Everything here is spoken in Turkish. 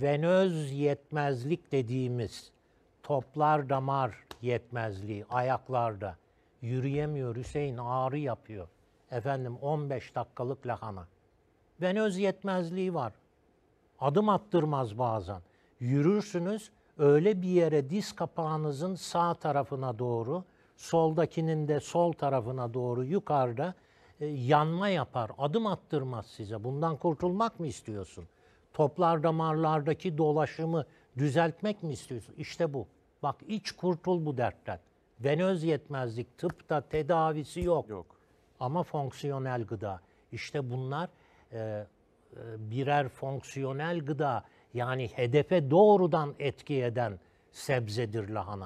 venöz yetmezlik dediğimiz toplar damar yetmezliği ayaklarda yürüyemiyor Hüseyin ağrı yapıyor. Efendim 15 dakikalık lahana. Venöz yetmezliği var. Adım attırmaz bazen. Yürürsünüz öyle bir yere diz kapağınızın sağ tarafına doğru, soldakinin de sol tarafına doğru yukarıda e, yanma yapar. Adım attırmaz size. Bundan kurtulmak mı istiyorsun? toplar damarlardaki dolaşımı düzeltmek mi istiyorsun? İşte bu. Bak iç kurtul bu dertten. Venöz yetmezlik tıpta tedavisi yok. Yok. Ama fonksiyonel gıda. İşte bunlar e, e birer fonksiyonel gıda yani hedefe doğrudan etki eden sebzedir lahana.